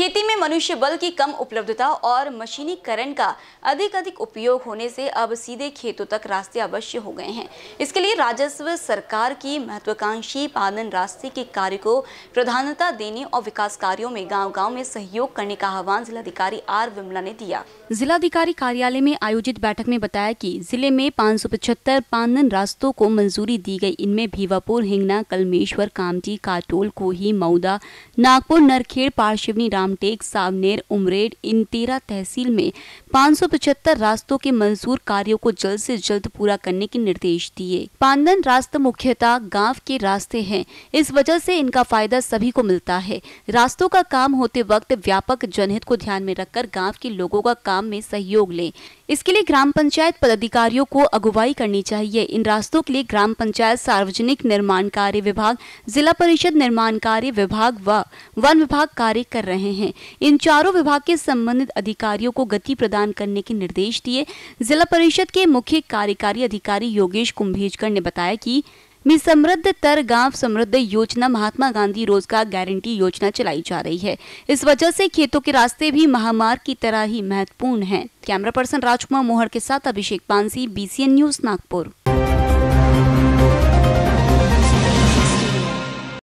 खेती में मनुष्य बल की कम उपलब्धता और मशीनीकरण का अधिक अधिक उपयोग होने से अब सीधे खेतों तक रास्ते अवश्य हो गए हैं इसके लिए राजस्व सरकार की महत्वाकांक्षी पालन रास्ते के कार्य को प्रधानता देने और विकास कार्यों में गांव-गांव में सहयोग करने का आह्वान जिलाधिकारी आर विमला ने दिया जिलाधिकारी कार्यालय में आयोजित बैठक में बताया की जिले में पाँच पानन रास्तों को मंजूरी दी गयी इनमें भीवापुर हिंगना कलमेश्वर कामटी काटोल कोही मऊदा नागपुर नरखेड़ पार्शिवनी राम रामटेक सावनेर उमरेड इन तेरह तहसील में पाँच रास्तों के मंजूर कार्यों को जल्द से जल्द पूरा करने के निर्देश दिए पांदन रास्ते मुख्यतः गांव के रास्ते हैं इस वजह से इनका फायदा सभी को मिलता है रास्तों का काम होते वक्त व्यापक जनहित को ध्यान में रखकर गाँव के लोगों का काम में सहयोग लें इसके लिए ग्राम पंचायत पदाधिकारियों को अगुवाई करनी चाहिए इन रास्तों के लिए ग्राम पंचायत सार्वजनिक निर्माण कार्य विभाग जिला परिषद निर्माण कार्य विभाग व वन विभाग कार्य कर रहे हैं हैं इन चारों विभाग के संबंधित अधिकारियों को गति प्रदान करने के निर्देश दिए जिला परिषद के मुख्य कार्यकारी अधिकारी योगेश कुंभेजकर ने बताया कि में समृद्ध तर गांव समृद्ध योजना महात्मा गांधी रोजगार गारंटी योजना चलाई जा रही है इस वजह से खेतों के रास्ते भी महामार्ग की तरह ही महत्वपूर्ण हैं। कैमरा पर्सन राजकुमार मोहर के साथ अभिषेक पानसी बीसीएन न्यूज नागपुर